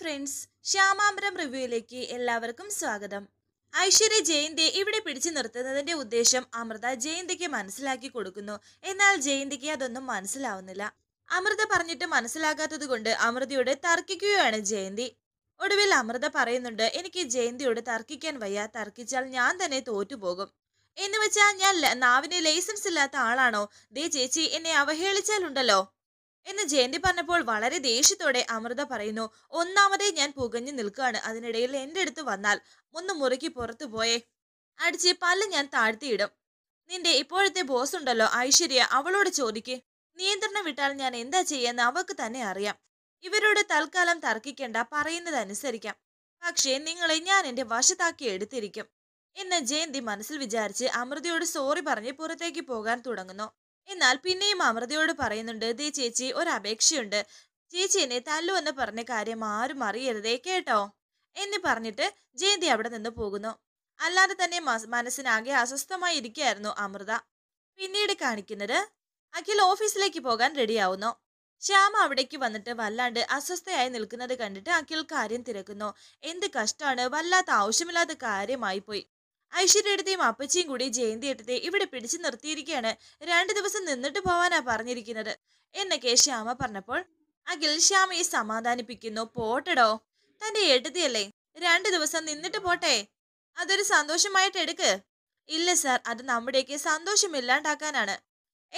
friends Shyamambaram റിവ്യൂയിലേക്ക് എല്ലാവർക്കും സ്വാഗതം ഐശ്വര്യ ജയന്തി ഇവിടെ പിടിച്ചു നിർത്തുന്നതിന്റെ ഉദ്ദേശം അമൃത ജയന്തിക്ക് മനസ്സിലാക്കി കൊടുക്കുന്നു എന്നാൽ ജയന്തിക്ക് അതൊന്നും മനസ്സിലാവുന്നില്ല അമൃത പറഞ്ഞിട്ട് മനസ്സിലാകാത്തത് കൊണ്ട് അമൃതയോട് തർക്കിക്കുകയാണ് ജയന്തി ഒടുവിൽ അമൃത പറയുന്നുണ്ട് എനിക്ക് ജയന്തിയോട് തർക്കിക്കാൻ വയ്യ തർക്കിച്ചാൽ ഞാൻ തന്നെ തോറ്റുപോകും എന്ന് വെച്ചാൽ ഞാൻ നാവിന് ലൈസൻസ് ഇല്ലാത്ത ആളാണോ ദേ ചേച്ചി എന്നെ അവഹേളിച്ചാലുണ്ടല്ലോ എന്ന് ജയന്തി പറഞ്ഞപ്പോൾ വളരെ ദേഷ്യത്തോടെ അമൃത പറയുന്നു ഒന്നാമതേ ഞാൻ പുകഞ്ഞു നിൽക്കുകയാണ് അതിനിടയിൽ എൻ്റെ അടുത്ത് വന്നാൽ ഒന്ന് മുറുക്കി പുറത്തു പോയേ അടിച്ച് പല്ല് ഞാൻ താഴ്ത്തിയിടും നിന്റെ ഇപ്പോഴത്തെ ബോസ് ഉണ്ടല്ലോ ഐശ്വര്യ അവളോട് ചോദിക്കേ നിയന്ത്രണം വിട്ടാൽ ഞാൻ എന്താ ചെയ്യാന്ന് അവക്ക് തന്നെ അറിയാം ഇവരോട് തൽക്കാലം തർക്കിക്കേണ്ട പറയുന്നത് അനുസരിക്കാം പക്ഷേ നിങ്ങളെ ഞാൻ എൻ്റെ വശത്താക്കി എടുത്തിരിക്കും എന്ന് ജയന്തി മനസ്സിൽ വിചാരിച്ച് അമൃതയോട് സോറി പറഞ്ഞ് പുറത്തേക്ക് പോകാൻ തുടങ്ങുന്നു എന്നാൽ പിന്നെയും അമൃതയോട് പറയുന്നുണ്ട് ദേ ചേച്ചി ഒരു അപേക്ഷയുണ്ട് ചേച്ചി എന്നെ തല്ലുവെന്ന് പറഞ്ഞ കാര്യം ആരും അറിയരുതേ കേട്ടോ എന്ന് പറഞ്ഞിട്ട് ജയന്തി അവിടെ നിന്ന് പോകുന്നു അല്ലാതെ തന്നെ മനസ്സിനാകെ അസ്വസ്ഥമായി ഇരിക്കുകയായിരുന്നു അമൃത പിന്നീട് കാണിക്കുന്നത് അഖിൽ ഓഫീസിലേക്ക് പോകാൻ റെഡിയാവുന്നു ശ്യാമ അവിടേക്ക് വന്നിട്ട് വല്ലാണ്ട് അസ്വസ്ഥയായി നിൽക്കുന്നത് കണ്ടിട്ട് അഖിൽ കാര്യം തിരക്കുന്നു എന്ത് കഷ്ടമാണ് വല്ലാത്ത ആവശ്യമില്ലാത്ത കാര്യമായി പോയി ഐശ്വര്യയുടെയും അപ്പച്ചിയും കൂടി എട്ടത്തെ ഇവിടെ പിടിച്ചു നിർത്തിയിരിക്കുകയാണ് രണ്ടു ദിവസം നിന്നിട്ട് പോവാനാ പറഞ്ഞിരിക്കുന്നത് എന്നൊക്കെ ശ്യാമ പറഞ്ഞപ്പോൾ അഖിൽ ശ്യാമയെ സമാധാനിപ്പിക്കുന്നു പോട്ടടോ തന്റെ ഏട്ടത്തിയല്ലേ രണ്ടു ദിവസം നിന്നിട്ട് പോട്ടെ അതൊരു സന്തോഷമായിട്ട് എടുക്ക് ഇല്ല സാർ അത് നമ്മുടെയൊക്കെ സന്തോഷമില്ലാണ്ടാക്കാനാണ്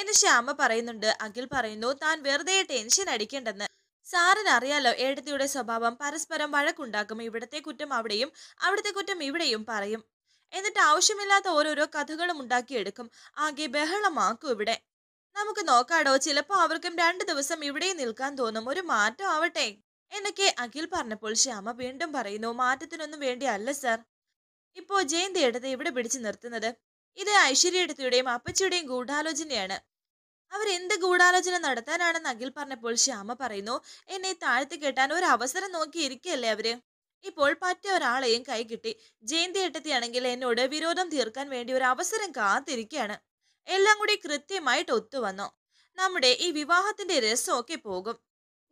എന്ന് ശ്യാമ പറയുന്നുണ്ട് അഖിൽ പറയുന്നു താൻ വെറുതെ ടെൻഷൻ അടിക്കേണ്ടെന്ന് സാറിന് അറിയാലോ ഏടത്തിയുടെ സ്വഭാവം പരസ്പരം വഴക്കുണ്ടാക്കും ഇവിടത്തെ കുറ്റം അവിടെയും അവിടുത്തെ കുറ്റം ഇവിടെയും പറയും എന്നിട്ട് ആവശ്യമില്ലാത്ത ഓരോരോ കഥകളും ഉണ്ടാക്കിയെടുക്കും ആകെ ബഹളമാക്കും ഇവിടെ നമുക്ക് നോക്കാടോ ചിലപ്പോൾ അവർക്കും രണ്ടു ദിവസം ഇവിടെ നിൽക്കാൻ തോന്നും ഒരു മാറ്റം ആവട്ടെ എന്നൊക്കെ അഖിൽ പറഞ്ഞപ്പോൾ ശ്യാമ വീണ്ടും പറയുന്നു മാറ്റത്തിനൊന്നും വേണ്ടിയല്ല സർ ഇപ്പോൾ ജയന്തി എടുത്ത് ഇവിടെ പിടിച്ചു നിർത്തുന്നത് ഇത് ഐശ്വര്യയുടെയും അപ്പച്ചിയുടെയും ഗൂഢാലോചനയാണ് എന്ത് ഗൂഢാലോചന നടത്താനാണെന്ന് അഖിൽ പറഞ്ഞപ്പോൾ ശ്യാമ പറയുന്നു എന്നെ താഴ്ത്തി കെട്ടാൻ ഒരു അവസരം നോക്കിയിരിക്കല്ലേ അവര് ഇപ്പോൾ പറ്റ ഒരാളെയും കൈകിട്ടി ജയന്തി എട്ടത്തിയാണെങ്കിൽ എന്നോട് വിരോധം തീർക്കാൻ വേണ്ടി ഒരു അവസരം കാത്തിരിക്കുകയാണ് എല്ലാം കൂടി കൃത്യമായിട്ട് ഒത്തുവന്നു നമ്മുടെ ഈ വിവാഹത്തിന്റെ രസമൊക്കെ പോകും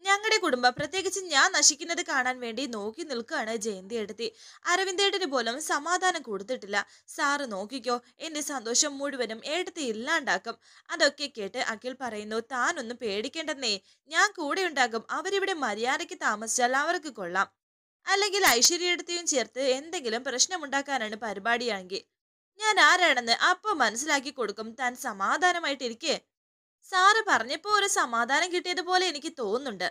ഞങ്ങളുടെ കുടുംബം പ്രത്യേകിച്ച് ഞാൻ നശിക്കുന്നത് കാണാൻ വേണ്ടി നോക്കി നിൽക്കുകയാണ് ജയന്തി എടുത്തി അരവിന്ദേട്ടന് പോലും സമാധാനം കൊടുത്തിട്ടില്ല സാറ് നോക്കിക്കോ എന്റെ സന്തോഷം മുഴുവനും എടുത്തി ഇല്ലാണ്ടാക്കും അതൊക്കെ കേട്ട് അഖിൽ പറയുന്നു താനൊന്നും പേടിക്കേണ്ടെന്നേ ഞാൻ കൂടെ ഉണ്ടാകും അവരിവിടെ മര്യാദയ്ക്ക് താമസിച്ചാൽ അവർക്ക് കൊള്ളാം അല്ലെങ്കിൽ ഐശ്വര്യയുടെയും ചേർത്ത് എന്തെങ്കിലും പ്രശ്നമുണ്ടാക്കാനാണ് പരിപാടിയാണെങ്കിൽ ഞാൻ ആരാണെന്ന് അപ്പ മനസ്സിലാക്കി കൊടുക്കും താൻ സമാധാനമായിട്ടിരിക്കേ സാറ് പറഞ്ഞപ്പോൾ ഒരു സമാധാനം കിട്ടിയതുപോലെ എനിക്ക് തോന്നുന്നുണ്ട്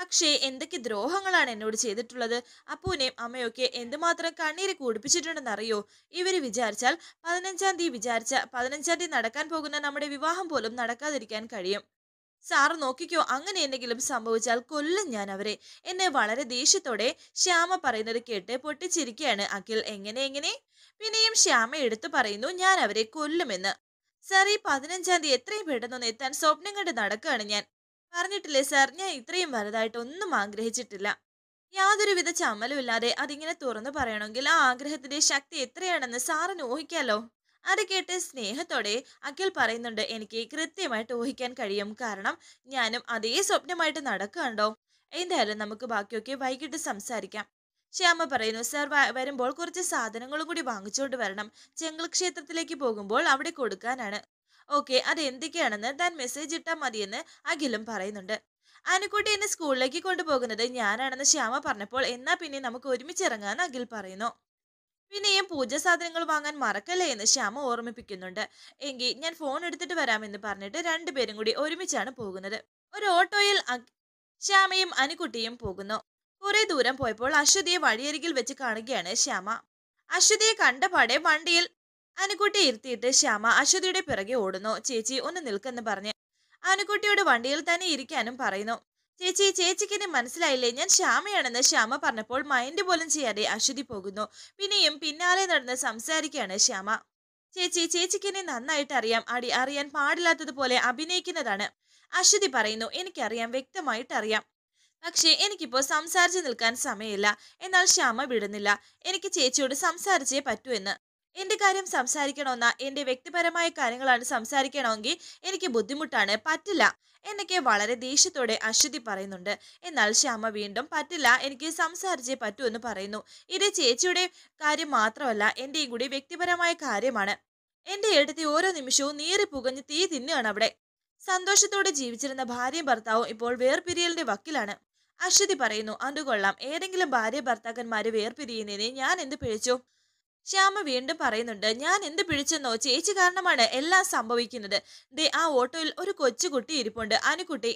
പക്ഷേ എന്തൊക്കെ ദ്രോഹങ്ങളാണ് എന്നോട് ചെയ്തിട്ടുള്ളത് അപ്പൂനെയും അമ്മയൊക്കെ എന്തുമാത്രം കണ്ണീര് കുടിപ്പിച്ചിട്ടുണ്ടെന്നറിയോ ഇവർ വിചാരിച്ചാൽ പതിനഞ്ചാം തീയതി വിചാരിച്ച പതിനഞ്ചാം തീയതി നടക്കാൻ പോകുന്ന നമ്മുടെ വിവാഹം പോലും നടക്കാതിരിക്കാൻ കഴിയും സാർ നോക്കിക്കോ അങ്ങനെ എന്തെങ്കിലും സംഭവിച്ചാൽ കൊല്ലും ഞാൻ അവരെ എന്നെ വളരെ ദേഷ്യത്തോടെ ശ്യാമ പറയുന്നത് കേട്ട് പൊട്ടിച്ചിരിക്കുകയാണ് അഖിൽ എങ്ങനെ എങ്ങനെ പിന്നെയും ശ്യാമ എടുത്തു പറയുന്നു ഞാൻ അവരെ കൊല്ലുമെന്ന് സാർ ഈ പതിനഞ്ചാം തീയതി എത്രയും പെട്ടെന്ന് എത്താൻ സ്വപ്നം കണ്ട് നടക്കുകയാണ് ഞാൻ പറഞ്ഞിട്ടില്ലേ സാർ ഞാൻ ഇത്രയും വലുതായിട്ട് ഒന്നും ആഗ്രഹിച്ചിട്ടില്ല യാതൊരുവിധ ഇല്ലാതെ അതിങ്ങനെ തുറന്നു പറയണമെങ്കിൽ ആ ആഗ്രഹത്തിന്റെ ശക്തി എത്രയാണെന്ന് സാറിന് ഊഹിക്കാലോ അത് കേട്ട് സ്നേഹത്തോടെ അഖിൽ പറയുന്നുണ്ട് എനിക്ക് കൃത്യമായിട്ട് ഊഹിക്കാൻ കഴിയും കാരണം ഞാനും അതേ സ്വപ്നമായിട്ട് നടക്കുകണ്ടോ എന്തായാലും നമുക്ക് ബാക്കിയൊക്കെ വൈകിട്ട് സംസാരിക്കാം ശ്യാമ പറയുന്നു സർ വരുമ്പോൾ കുറച്ച് സാധനങ്ങളും കൂടി വാങ്ങിച്ചുകൊണ്ട് വരണം ചെങ്കൽ ക്ഷേത്രത്തിലേക്ക് പോകുമ്പോൾ അവിടെ കൊടുക്കാനാണ് ഓക്കെ അത് എന്തൊക്കെയാണെന്ന് താൻ മെസ്സേജ് ഇട്ടാൽ മതിയെന്ന് അഖിലും പറയുന്നുണ്ട് ആനക്കുട്ടി എന്നെ സ്കൂളിലേക്ക് കൊണ്ടുപോകുന്നത് ഞാനാണെന്ന് ശ്യാമ പറഞ്ഞപ്പോൾ എന്നാൽ പിന്നെ നമുക്ക് ഒരുമിച്ച് ഇറങ്ങാമെന്ന് അഖിൽ പറയുന്നു പിന്നെയും പൂജ സാധനങ്ങൾ വാങ്ങാൻ മറക്കല്ലേ എന്ന് ശ്യാമ ഓർമ്മിപ്പിക്കുന്നുണ്ട് എങ്കിൽ ഞാൻ ഫോൺ എടുത്തിട്ട് വരാമെന്ന് പറഞ്ഞിട്ട് രണ്ടുപേരും കൂടി ഒരുമിച്ചാണ് പോകുന്നത് ഒരു ഓട്ടോയിൽ ശ്യാമയും അനുകുട്ടിയും പോകുന്നു കുറെ ദൂരം പോയപ്പോൾ അശ്വതിയെ വഴിയരികിൽ വെച്ച് കാണുകയാണ് ശ്യാമ അശ്വതിയെ പാടെ വണ്ടിയിൽ അനുകുട്ടി ഇരുത്തിയിട്ട് ശ്യാമ അശ്വതിയുടെ പിറകെ ഓടുന്നു ചേച്ചി ഒന്ന് നിൽക്കെന്ന് പറഞ്ഞ് അനുകുട്ടിയോട് വണ്ടിയിൽ തന്നെ ഇരിക്കാനും പറയുന്നു ചേച്ചി ചേച്ചിക്ക് എന്നെ മനസ്സിലായില്ലേ ഞാൻ ശ്യാമയാണെന്ന് ശ്യാമ പറഞ്ഞപ്പോൾ മൈൻഡ് പോലും ചെയ്യാതെ അശ്വതി പോകുന്നു പിന്നെയും പിന്നാലെ നടന്ന് സംസാരിക്കുകയാണ് ശ്യാമ ചേച്ചി ചേച്ചിക്ക് എന്നെ നന്നായിട്ട് അറിയാം അടി അറിയാൻ പാടില്ലാത്തതുപോലെ അഭിനയിക്കുന്നതാണ് അശ്വതി പറയുന്നു എനിക്കറിയാം വ്യക്തമായിട്ട് അറിയാം പക്ഷേ എനിക്കിപ്പോൾ സംസാരിച്ച് നിൽക്കാൻ സമയമില്ല എന്നാൽ ശ്യാമ വിടുന്നില്ല എനിക്ക് ചേച്ചിയോട് സംസാരിച്ചേ പറ്റൂ എന്ന് എന്റെ കാര്യം സംസാരിക്കണമെന്ന എന്റെ വ്യക്തിപരമായ കാര്യങ്ങളാണ് സംസാരിക്കണമെങ്കിൽ എനിക്ക് ബുദ്ധിമുട്ടാണ് പറ്റില്ല എന്നൊക്കെ വളരെ ദേഷ്യത്തോടെ അശ്വതി പറയുന്നുണ്ട് എന്നാൽ ശ്യാമ വീണ്ടും പറ്റില്ല എനിക്ക് സംസാരിച്ചേ പറ്റൂ എന്ന് പറയുന്നു ഇത് ചേച്ചിയുടെ കാര്യം മാത്രമല്ല എൻ്റെയും കൂടി വ്യക്തിപരമായ കാര്യമാണ് എൻ്റെ എടുത്തി ഓരോ നിമിഷവും നീറി പുകഞ്ഞ് തീ തിന്നുകയാണ് അവിടെ സന്തോഷത്തോടെ ജീവിച്ചിരുന്ന ഭാര്യയും ഭർത്താവും ഇപ്പോൾ വേർപിരിയലിന്റെ വക്കിലാണ് അശ്വതി പറയുന്നു അതുകൊള്ളാം ഏതെങ്കിലും ഭാര്യ ഭർത്താക്കന്മാരെ വേർപിരിയുന്നതിനെ ഞാൻ എന്ത് പിഴിച്ചു ശ്യാമ വീണ്ടും പറയുന്നുണ്ട് ഞാൻ എന്ത് പിടിച്ചെന്നോ ചേച്ചി കാരണമാണ് എല്ലാം സംഭവിക്കുന്നത് ദേ ആ ഓട്ടോയിൽ ഒരു കൊച്ചുകുട്ടി ഇരിപ്പുണ്ട് അനുകുട്ടി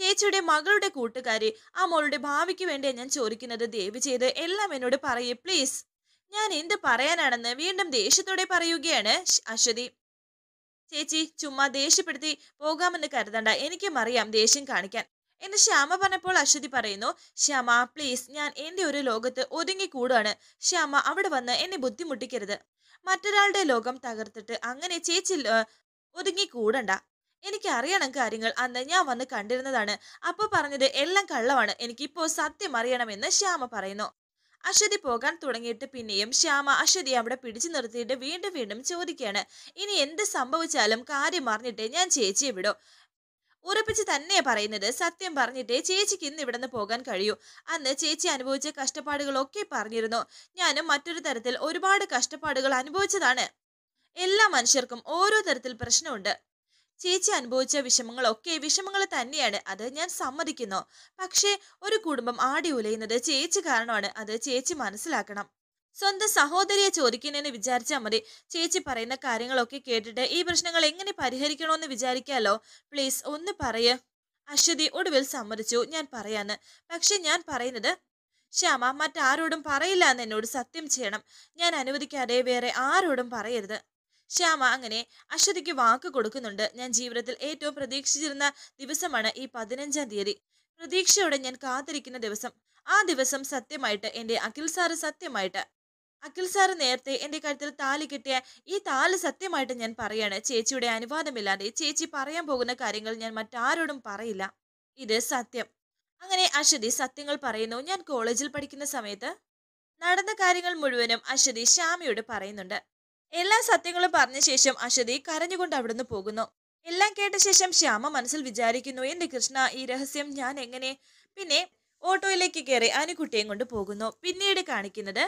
ചേച്ചിയുടെ മകളുടെ കൂട്ടുകാരി ആ മോളുടെ ഭാവിക്ക് വേണ്ടിയാണ് ഞാൻ ചോദിക്കുന്നത് ദയവ് ചെയ്ത് എല്ലാം എന്നോട് പറയേ പ്ലീസ് ഞാൻ എന്ത് പറയാനാണെന്ന് വീണ്ടും ദേഷ്യത്തോടെ പറയുകയാണ് അശ്വതി ചേച്ചി ചുമ്മാ ദേഷ്യപ്പെടുത്തി പോകാമെന്ന് കരുതണ്ട എനിക്കും അറിയാം ദേഷ്യം കാണിക്കാൻ എന്ന് ശ്യാമ പറഞ്ഞപ്പോൾ അശ്വതി പറയുന്നു ശ്യാമ പ്ലീസ് ഞാൻ എന്റെ ഒരു ലോകത്ത് ഒതുങ്ങിക്കൂടാണ് ശ്യാമ അവിടെ വന്ന് എന്നെ ബുദ്ധിമുട്ടിക്കരുത് മറ്റൊരാളുടെ ലോകം തകർത്തിട്ട് അങ്ങനെ ചേച്ചി ഒതുങ്ങിക്കൂടണ്ട അറിയണം കാര്യങ്ങൾ അന്ന് ഞാൻ വന്ന് കണ്ടിരുന്നതാണ് അപ്പോൾ പറഞ്ഞത് എല്ലാം കള്ളമാണ് എനിക്കിപ്പോൾ സത്യം അറിയണമെന്ന് ശ്യാമ പറയുന്നു അശ്വതി പോകാൻ തുടങ്ങിയിട്ട് പിന്നെയും ശ്യാമ അശ്വതി അവിടെ പിടിച്ചു നിർത്തിയിട്ട് വീണ്ടും വീണ്ടും ചോദിക്കുകയാണ് ഇനി എന്ത് സംഭവിച്ചാലും കാര്യം അറിഞ്ഞിട്ടേ ഞാൻ ചേച്ചിയെ വിടോ ഉറപ്പിച്ച് തന്നെ പറയുന്നത് സത്യം പറഞ്ഞിട്ടേ ചേച്ചിക്ക് ഇന്ന് ഇവിടെ നിന്ന് പോകാൻ കഴിയൂ അന്ന് ചേച്ചി അനുഭവിച്ച കഷ്ടപ്പാടുകളൊക്കെ പറഞ്ഞിരുന്നു ഞാനും മറ്റൊരു തരത്തിൽ ഒരുപാട് കഷ്ടപ്പാടുകൾ അനുഭവിച്ചതാണ് എല്ലാ മനുഷ്യർക്കും ഓരോ തരത്തിൽ പ്രശ്നമുണ്ട് ചേച്ചി അനുഭവിച്ച വിഷമങ്ങളൊക്കെ വിഷമങ്ങൾ തന്നെയാണ് അത് ഞാൻ സമ്മതിക്കുന്നു പക്ഷേ ഒരു കുടുംബം ആടി ഉലയുന്നത് ചേച്ചി കാരണമാണ് അത് ചേച്ചി മനസ്സിലാക്കണം സ്വന്തം സഹോദരിയെ ചോദിക്കുന്നതിന് വിചാരിച്ചാൽ മതി ചേച്ചി പറയുന്ന കാര്യങ്ങളൊക്കെ കേട്ടിട്ട് ഈ പ്രശ്നങ്ങൾ എങ്ങനെ പരിഹരിക്കണമെന്ന് വിചാരിക്കാലോ പ്ലീസ് ഒന്ന് പറയ അശ്വതി ഒടുവിൽ സമ്മതിച്ചു ഞാൻ പറയാന്ന് പക്ഷെ ഞാൻ പറയുന്നത് ശ്യാമ മറ്റാരോടും പറയില്ല എന്ന് എന്നോട് സത്യം ചെയ്യണം ഞാൻ അനുവദിക്കാതെ വേറെ ആരോടും പറയരുത് ശ്യാമ അങ്ങനെ അശ്വതിക്ക് വാക്ക് കൊടുക്കുന്നുണ്ട് ഞാൻ ജീവിതത്തിൽ ഏറ്റവും പ്രതീക്ഷിച്ചിരുന്ന ദിവസമാണ് ഈ പതിനഞ്ചാം തീയതി പ്രതീക്ഷയോടെ ഞാൻ കാത്തിരിക്കുന്ന ദിവസം ആ ദിവസം സത്യമായിട്ട് എൻ്റെ അഖിൽ സാറ് സത്യമായിട്ട് അഖിൽ സാർ നേരത്തെ എന്റെ കാര്യത്തിൽ താലി കിട്ടിയ ഈ താല് സത്യമായിട്ട് ഞാൻ പറയാണ് ചേച്ചിയുടെ അനുവാദമില്ലാതെ ചേച്ചി പറയാൻ പോകുന്ന കാര്യങ്ങൾ ഞാൻ മറ്റാരോടും പറയില്ല ഇത് സത്യം അങ്ങനെ അശ്വതി സത്യങ്ങൾ പറയുന്നു ഞാൻ കോളേജിൽ പഠിക്കുന്ന സമയത്ത് നടന്ന കാര്യങ്ങൾ മുഴുവനും അശ്വതി ശ്യാമയോട് പറയുന്നുണ്ട് എല്ലാ സത്യങ്ങളും പറഞ്ഞ ശേഷം അശ്വതി കരഞ്ഞുകൊണ്ട് അവിടുന്ന് പോകുന്നു എല്ലാം കേട്ട ശേഷം ശ്യാമ മനസ്സിൽ വിചാരിക്കുന്നു എന്റെ കൃഷ്ണ ഈ രഹസ്യം ഞാൻ എങ്ങനെ പിന്നെ ഓട്ടോയിലേക്ക് കയറി അനുകുട്ടിയും കൊണ്ട് പോകുന്നു പിന്നീട് കാണിക്കുന്നത്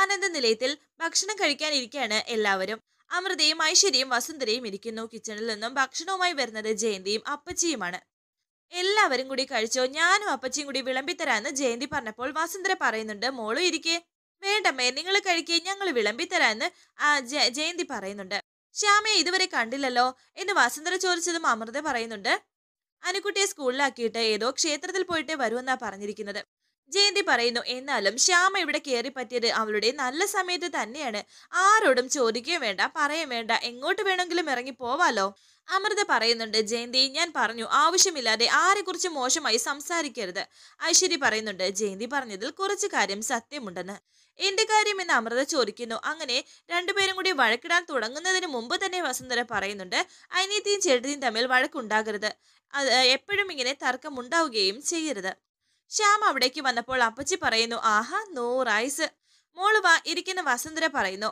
ആനന്ദ നിലയത്തിൽ ഭക്ഷണം കഴിക്കാനിരിക്കാണ് എല്ലാവരും അമൃതയും ഐശ്വര്യയും വസുന്ധരയും ഇരിക്കുന്നു കിച്ചണിൽ നിന്നും ഭക്ഷണവുമായി വരുന്നത് ജയന്തിയും അപ്പച്ചിയുമാണ് എല്ലാവരും കൂടി കഴിച്ചോ ഞാനും അപ്പച്ചിയും കൂടി വിളമ്പിത്തരാന്ന് ജയന്തി പറഞ്ഞപ്പോൾ വസുന്ധര പറയുന്നുണ്ട് മോളും ഇരിക്കേ വേണ്ടമ്മേ നിങ്ങൾ കഴിക്കേ ഞങ്ങൾ വിളമ്പിത്തരാന്ന് ജയന്തി പറയുന്നുണ്ട് ശ്യാമയെ ഇതുവരെ കണ്ടില്ലല്ലോ എന്ന് വസുന്ധര ചോദിച്ചതും അമൃത പറയുന്നുണ്ട് അനുകുട്ടിയെ സ്കൂളിലാക്കിയിട്ട് ഏതോ ക്ഷേത്രത്തിൽ പോയിട്ട് വരുമെന്നാ പറഞ്ഞിരിക്കുന്നത് ജയന്തി പറയുന്നു എന്നാലും ശ്യാമ ഇവിടെ കയറി പറ്റിയത് അവളുടെ നല്ല സമയത്ത് തന്നെയാണ് ആരോടും ചോദിക്കുകയും വേണ്ട പറയുകയും വേണ്ട എങ്ങോട്ട് വേണമെങ്കിലും ഇറങ്ങി പോവാലോ അമൃത പറയുന്നുണ്ട് ജയന്തി ഞാൻ പറഞ്ഞു ആവശ്യമില്ലാതെ ആരെക്കുറിച്ച് മോശമായി സംസാരിക്കരുത് ഐശ്വര്യ പറയുന്നുണ്ട് ജയന്തി പറഞ്ഞതിൽ കുറച്ച് കാര്യം സത്യമുണ്ടെന്ന് എന്റെ കാര്യം എന്ന് അമൃത ചോദിക്കുന്നു അങ്ങനെ രണ്ടുപേരും കൂടി വഴക്കിടാൻ തുടങ്ങുന്നതിന് മുമ്പ് തന്നെ വസുന്ധര പറയുന്നുണ്ട് അനീതിയും ചേട്ടത്തിയും തമ്മിൽ വഴക്കുണ്ടാകരുത് അത് എപ്പോഴും ഇങ്ങനെ തർക്കം ഉണ്ടാവുകയും ചെയ്യരുത് ശ്യാം അവിടേക്ക് വന്നപ്പോൾ അപ്പച്ചി പറയുന്നു ആഹാ നൂറായുസ് മോള് വാ ഇരിക്കുന്ന വസന്തര പറയുന്നു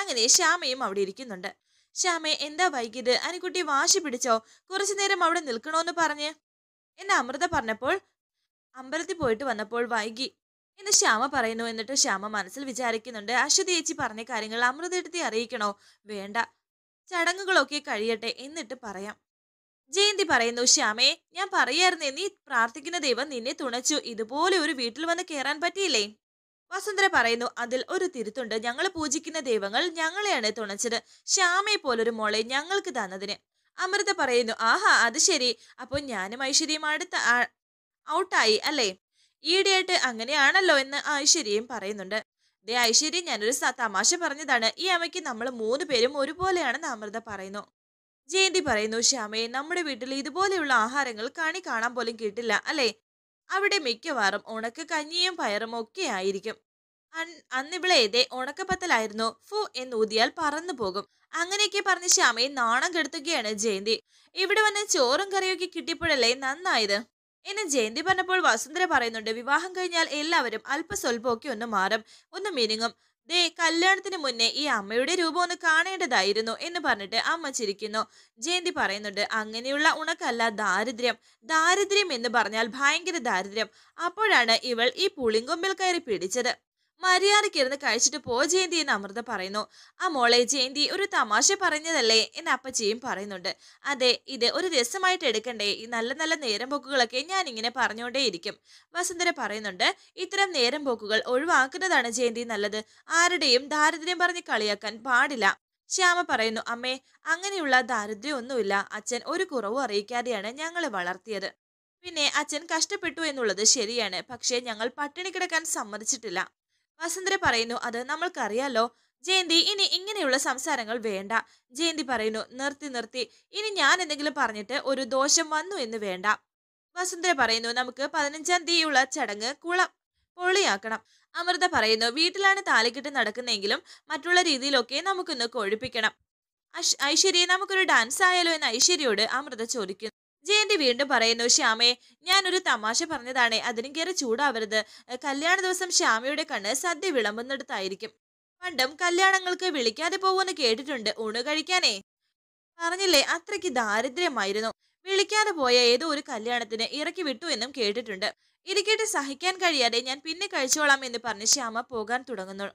അങ്ങനെ ശ്യാമയും അവിടെ ഇരിക്കുന്നുണ്ട് ശ്യാമെ എന്താ വൈകിയത് അനുക്കുട്ടി വാശി പിടിച്ചോ കുറച്ചു നേരം അവിടെ നിൽക്കണോന്ന് പറഞ്ഞ് എന്നെ അമൃത പറഞ്ഞപ്പോൾ അമ്പലത്തിൽ പോയിട്ട് വന്നപ്പോൾ വൈകി എന്ന് ശ്യാമ പറയുന്നു എന്നിട്ട് ശ്യാമ മനസ്സിൽ വിചാരിക്കുന്നുണ്ട് അശ്വതി ചേച്ചി പറഞ്ഞ കാര്യങ്ങൾ അമൃത എടുത്തി അറിയിക്കണോ വേണ്ട ചടങ്ങുകളൊക്കെ കഴിയട്ടെ എന്നിട്ട് പറയാം ജയന്തി പറയുന്നു ശ്യാമേ ഞാൻ പറയായിരുന്നേ നീ പ്രാർത്ഥിക്കുന്ന ദൈവം നിന്നെ തുണച്ചു ഇതുപോലെ ഒരു വീട്ടിൽ വന്ന് കയറാൻ പറ്റിയില്ലേ വസുന്ധര പറയുന്നു അതിൽ ഒരു തിരുത്തുണ്ട് ഞങ്ങൾ പൂജിക്കുന്ന ദൈവങ്ങൾ ഞങ്ങളെയാണ് തുണച്ചത് ശ്യാമയെ പോലൊരു മോളെ ഞങ്ങൾക്ക് തന്നതിന് അമൃത പറയുന്നു ആഹാ അത് ശരി അപ്പോൾ ഞാനും ഐശ്വര്യയും അടുത്ത ഔട്ടായി അല്ലേ ഈടെയായിട്ട് അങ്ങനെയാണല്ലോ എന്ന് ഐശ്വര്യയും പറയുന്നുണ്ട് ദേ ഐശ്വര്യം ഞാനൊരു തമാശ പറഞ്ഞതാണ് ഈ അമ്മയ്ക്ക് നമ്മൾ മൂന്ന് പേരും ഒരുപോലെയാണെന്ന് അമൃത പറയുന്നു ജയന്തി പറയുന്നു ശ്യാമയെ നമ്മുടെ വീട്ടിൽ ഇതുപോലെയുള്ള ആഹാരങ്ങൾ കണി കാണാൻ പോലും കിട്ടില്ല അല്ലേ അവിടെ മിക്കവാറും ഉണക്ക കഞ്ഞിയും പയറും ഒക്കെ ആയിരിക്കും അന്നിവിടെ ഏതേ ഉണക്കപ്പത്തലായിരുന്നു ഫു എന്ന് ഊതിയാൽ പറന്നു പോകും അങ്ങനെയൊക്കെ പറഞ്ഞ് ശ്യാമയെ നാണം കെടുത്തുകയാണ് ജയന്തി ഇവിടെ വന്ന് ചോറും കറിയൊക്കെ കിട്ടിയപ്പോഴല്ലേ നന്നായത് എന്നെ ജയന്തി പറഞ്ഞപ്പോൾ വസുന്ധര പറയുന്നുണ്ട് വിവാഹം കഴിഞ്ഞാൽ എല്ലാവരും അല്പസ്വല്പമൊക്കെ ഒന്ന് മാറും ഒന്ന് മിനുങ്ങും ദേ കല്യാണത്തിന് മുന്നേ ഈ അമ്മയുടെ രൂപം ഒന്ന് കാണേണ്ടതായിരുന്നു എന്ന് പറഞ്ഞിട്ട് അമ്മ ചിരിക്കുന്നു ജയന്തി പറയുന്നുണ്ട് അങ്ങനെയുള്ള ഉണക്കല്ല ദാരിദ്ര്യം ദാരിദ്ര്യം എന്ന് പറഞ്ഞാൽ ഭയങ്കര ദാരിദ്ര്യം അപ്പോഴാണ് ഇവൾ ഈ പുളിങ്കൊമ്പിൽ കയറി പിടിച്ചത് മര്യാദയ്ക്കിരുന്ന് കഴിച്ചിട്ട് പോ ജയന്തി എന്ന് അമൃത പറയുന്നു ആ മോളെ ജയന്തി ഒരു തമാശ പറഞ്ഞതല്ലേ എന്ന് അപ്പച്ചിയും പറയുന്നുണ്ട് അതെ ഇത് ഒരു രസമായിട്ട് എടുക്കണ്ടേ ഈ നല്ല നല്ല നേരം പോക്കുകളൊക്കെ ഞാൻ ഇങ്ങനെ പറഞ്ഞുകൊണ്ടേയിരിക്കും വസുന്ധര പറയുന്നുണ്ട് ഇത്തരം നേരം പോക്കുകൾ ഒഴിവാക്കുന്നതാണ് ജയന്തി നല്ലത് ആരുടെയും ദാരിദ്ര്യം പറഞ്ഞ് കളിയാക്കാൻ പാടില്ല ശ്യാമ പറയുന്നു അമ്മേ അങ്ങനെയുള്ള ദാരിദ്ര്യമൊന്നുമില്ല അച്ഛൻ ഒരു കുറവും അറിയിക്കാതെയാണ് ഞങ്ങളെ വളർത്തിയത് പിന്നെ അച്ഛൻ കഷ്ടപ്പെട്ടു എന്നുള്ളത് ശരിയാണ് പക്ഷേ ഞങ്ങൾ പട്ടിണി കിടക്കാൻ സമ്മതിച്ചിട്ടില്ല വസുന്ധര പറയുന്നു അത് നമ്മൾക്കറിയാലോ ജയന്തി ഇനി ഇങ്ങനെയുള്ള സംസാരങ്ങൾ വേണ്ട ജയന്തി പറയുന്നു നിർത്തി നിർത്തി ഇനി ഞാൻ എന്തെങ്കിലും പറഞ്ഞിട്ട് ഒരു ദോഷം വന്നു എന്ന് വേണ്ട വസുന്ധര പറയുന്നു നമുക്ക് പതിനഞ്ചാം തീയുള്ള ചടങ്ങ് കുളം പൊളിയാക്കണം അമൃത പറയുന്നു വീട്ടിലാണ് താലിക്കെട്ട് നടക്കുന്നെങ്കിലും മറ്റുള്ള രീതിയിലൊക്കെ നമുക്കൊന്ന് കൊഴിപ്പിക്കണം ഐശ്വര്യ നമുക്കൊരു ഡാൻസ് ആയാലോ എന്ന് ഐശ്വര്യയോട് അമൃത ചോദിക്കുന്നു ജയന്തി വീണ്ടും പറയുന്നു ശ്യാമേ ഞാനൊരു തമാശ പറഞ്ഞതാണ് അതിനും കയറി ചൂടാവരുത് കല്യാണ ദിവസം ശ്യാമയുടെ കണ്ണ് സദ്യ വിളമ്പുന്നിടത്തായിരിക്കും പണ്ടും കല്യാണങ്ങൾക്ക് വിളിക്കാതെ പോകുമെന്ന് കേട്ടിട്ടുണ്ട് ഊണ് കഴിക്കാനേ പറഞ്ഞില്ലേ അത്രയ്ക്ക് ദാരിദ്ര്യമായിരുന്നു വിളിക്കാതെ പോയ ഏതോ ഒരു കല്യാണത്തിന് ഇറക്കി വിട്ടു എന്നും കേട്ടിട്ടുണ്ട് ഇരിക്കട്ടെ സഹിക്കാൻ കഴിയാതെ ഞാൻ പിന്നെ കഴിച്ചോളാം എന്ന് പറഞ്ഞ് ശ്യാമ പോകാൻ തുടങ്ങുന്നു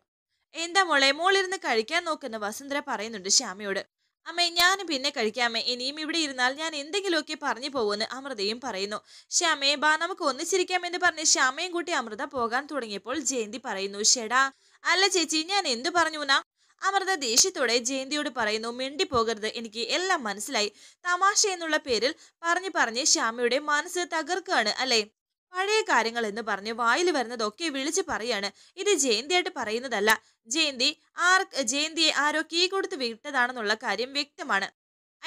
എന്താ മോളെ മോളിരുന്ന് കഴിക്കാൻ നോക്കുന്ന വസുന്ധര പറയുന്നുണ്ട് ശ്യാമയോട് അമ്മേ ഞാൻ പിന്നെ കഴിക്കാമേ ഇനിയും ഇവിടെ ഇരുന്നാൽ ഞാൻ എന്തെങ്കിലുമൊക്കെ പറഞ്ഞു പോകുമെന്ന് അമൃതയും പറയുന്നു ശ്യാമേ ബാ നമുക്ക് ഒന്നിച്ചിരിക്കാമെന്ന് പറഞ്ഞ് ശ്യാമയും കൂട്ടി അമൃത പോകാൻ തുടങ്ങിയപ്പോൾ ജയന്തി പറയുന്നു ഷെടാ അല്ല ചേച്ചി ഞാൻ എന്തു പറഞ്ഞുനാ അമൃത ദേഷ്യത്തോടെ ജയന്തിയോട് പറയുന്നു മിണ്ടി പോകരുത് എനിക്ക് എല്ലാം മനസ്സിലായി തമാശ എന്നുള്ള പേരിൽ പറഞ്ഞു പറഞ്ഞ് ശ്യാമയുടെ മനസ്സ് തകർക്കുകയാണ് അല്ലേ പഴയ കാര്യങ്ങൾ എന്ന് പറഞ്ഞ് വായിൽ വരുന്നതൊക്കെ വിളിച്ച് പറയാണ് ഇത് ജയന്തിയായിട്ട് പറയുന്നതല്ല ജയന്തി ആർ ജയന്തിയെ ആരോ കീ കൊടുത്ത് വിട്ടതാണെന്നുള്ള കാര്യം വ്യക്തമാണ്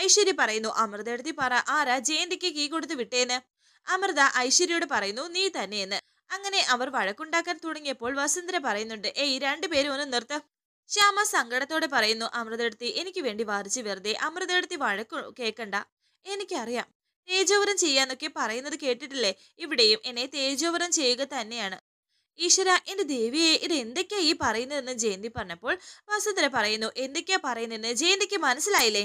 ഐശ്വര്യ പറയുന്നു എടുത്തി പറ ആരാ ജയന്തിക്ക് കീ കൊടുത്ത് വിട്ടേന്ന് അമൃത ഐശ്വര്യയോട് പറയുന്നു നീ തന്നെയെന്ന് അങ്ങനെ അവർ വഴക്കുണ്ടാക്കാൻ തുടങ്ങിയപ്പോൾ വസുന്ധര പറയുന്നുണ്ട് ഏയ് രണ്ടുപേരും ഒന്ന് നിർത്ത ശ്യാമ സങ്കടത്തോടെ പറയുന്നു അമൃതെടുത്തി എനിക്ക് വേണ്ടി വാരിച്ച് വെറുതെ അമൃതെടുത്തി വഴക്കു കേൾക്കണ്ട എനിക്കറിയാം തേജോവരം ചെയ്യാന്നൊക്കെ പറയുന്നത് കേട്ടിട്ടില്ലേ ഇവിടെയും എന്നെ തേജോവരം ചെയ്യുക തന്നെയാണ് ഈശ്വര എന്റെ ദേവിയെ ഇത് എന്തൊക്കെയാ ഈ പറയുന്നതെന്ന് ജയന്തി പറഞ്ഞപ്പോൾ വസുന്ധര പറയുന്നു എന്തൊക്കെയാ പറയുന്നതെന്ന് ജയന്തിക്ക് മനസ്സിലായില്ലേ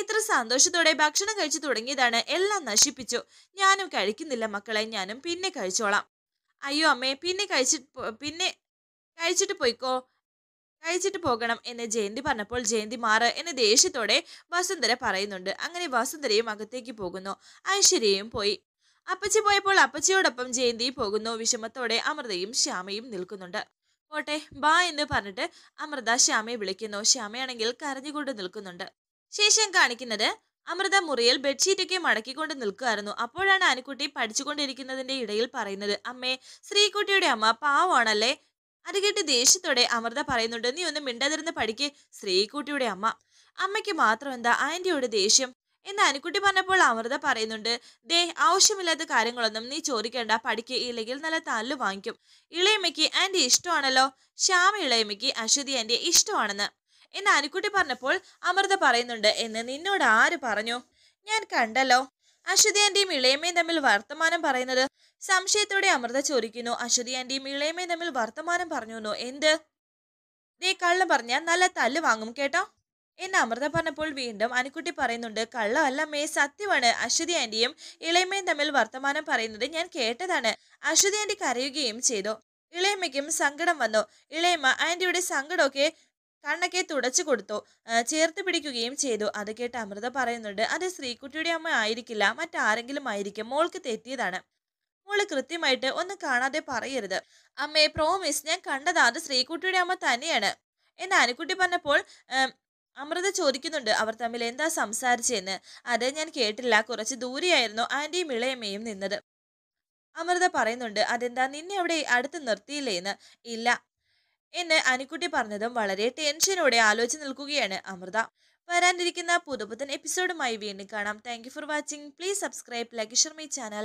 എത്ര സന്തോഷത്തോടെ ഭക്ഷണം കഴിച്ചു തുടങ്ങിയതാണ് എല്ലാം നശിപ്പിച്ചു ഞാനും കഴിക്കുന്നില്ല മക്കളെ ഞാനും പിന്നെ കഴിച്ചോളാം അയ്യോ അമ്മേ പിന്നെ കഴിച്ചിട്ട് പിന്നെ കഴിച്ചിട്ട് പോയിക്കോ അയച്ചിട്ട് പോകണം എന്ന് ജയന്തി പറഞ്ഞപ്പോൾ ജയന്തി മാറ് എന്ന് ദേഷ്യത്തോടെ വസുന്ധര പറയുന്നുണ്ട് അങ്ങനെ വസുന്ധരയും അകത്തേക്ക് പോകുന്നു ഐശ്വര്യയും പോയി അപ്പച്ചി പോയപ്പോൾ അപ്പച്ചിയോടൊപ്പം ജയന്തി പോകുന്നു വിഷമത്തോടെ അമൃതയും ശ്യാമയും നിൽക്കുന്നുണ്ട് പോട്ടെ ബാ എന്ന് പറഞ്ഞിട്ട് അമൃത ശ്യാമയെ വിളിക്കുന്നു ശ്യാമയാണെങ്കിൽ കരഞ്ഞുകൊണ്ട് നിൽക്കുന്നുണ്ട് ശേഷം കാണിക്കുന്നത് അമൃത മുറിയിൽ ബെഡ്ഷീറ്റൊക്കെ മടക്കിക്കൊണ്ട് നിൽക്കുമായിരുന്നു അപ്പോഴാണ് ആനക്കുട്ടി പഠിച്ചുകൊണ്ടിരിക്കുന്നതിന്റെ ഇടയിൽ പറയുന്നത് അമ്മേ ശ്രീകുട്ടിയുടെ അമ്മ പാവാണല്ലേ അത് കേട്ട് ദേഷ്യത്തോടെ അമൃത പറയുന്നുണ്ട് നീ ഒന്ന് മിണ്ടാതിരുന്ന് പഠിക്ക് ശ്രീകുട്ടിയുടെ അമ്മ അമ്മയ്ക്ക് മാത്രം എന്താ ആൻറ്റിയോട് ദേഷ്യം എന്ന് അനുക്കുട്ടി പറഞ്ഞപ്പോൾ അമൃത പറയുന്നുണ്ട് ദേ ആവശ്യമില്ലാത്ത കാര്യങ്ങളൊന്നും നീ ചോദിക്കേണ്ട പഠിക്ക് ഇല്ലെങ്കിൽ നല്ല തല്ല് വാങ്ങിക്കും ഇളയമ്മയ്ക്ക് ആന്റി ഇഷ്ടമാണല്ലോ ശ്യാമ ഇളയമ്മയ്ക്ക് അശ്വതി ആന്റി ഇഷ്ടമാണെന്ന് എന്ന് അനുക്കുട്ടി പറഞ്ഞപ്പോൾ അമൃത പറയുന്നുണ്ട് എന്ന് നിന്നോട് ആര് പറഞ്ഞു ഞാൻ കണ്ടല്ലോ അശ്വതി ആന്റിയും ഇളയമ്മയും തമ്മിൽ വർത്തമാനം പറയുന്നത് സംശയത്തോടെ അമൃത ചോദിക്കുന്നു അശ്വതി ആന്റിയും ഇളയമ്മയും തമ്മിൽ വർത്തമാനം പറഞ്ഞു എന്ത് ദേ കള്ളം പറഞ്ഞാൽ നല്ല തല്ല് വാങ്ങും കേട്ടോ എന്ന് അമൃത പറഞ്ഞപ്പോൾ വീണ്ടും അനുക്കുട്ടി പറയുന്നുണ്ട് കള്ളമല്ല മേ സത്യമാണ് അശ്വതി ആന്റിയും ഇളയമ്മയും തമ്മിൽ വർത്തമാനം പറയുന്നത് ഞാൻ കേട്ടതാണ് അശ്വതി ആന്റി കരയുകയും ചെയ്തു ഇളയമ്മയ്ക്കും സങ്കടം വന്നു ഇളയമ്മ ആന്റിയുടെ സങ്കടമൊക്കെ കണ്ണൊക്കെ തുടച്ചു കൊടുത്തു ചേർത്ത് പിടിക്കുകയും ചെയ്തു അത് കേട്ട് അമൃത പറയുന്നുണ്ട് അത് ശ്രീകുട്ടിയുടെ അമ്മ ആയിരിക്കില്ല മറ്റാരെങ്കിലും ആയിരിക്കും മോൾക്ക് തെറ്റിയതാണ് മോള് കൃത്യമായിട്ട് ഒന്നും കാണാതെ പറയരുത് അമ്മേ പ്രോമിസ് ഞാൻ കണ്ടത് അത് ശ്രീകുട്ടിയുടെ അമ്മ തന്നെയാണ് എന്ന് അനുക്കുട്ടി പറഞ്ഞപ്പോൾ അമൃത ചോദിക്കുന്നുണ്ട് അവർ തമ്മിൽ എന്താ സംസാരിച്ചെന്ന് അത് ഞാൻ കേട്ടില്ല കുറച്ച് ദൂരെയായിരുന്നു ആൻറ്റിയും ഇളയമ്മയും നിന്നത് അമൃത പറയുന്നുണ്ട് അതെന്താ നിന്നെ അവിടെ അടുത്ത് നിർത്തിയില്ലേ എന്ന് ഇല്ല എന്ന് അനുക്കുട്ടി പറഞ്ഞതും വളരെ ടെൻഷനോടെ ആലോചിച്ച് നിൽക്കുകയാണ് അമൃത വരാനിരിക്കുന്ന പുതുപുത്തൻ എപ്പിസോഡുമായി വീണ്ടും കാണാം thank for watching please subscribe like Sharmi channel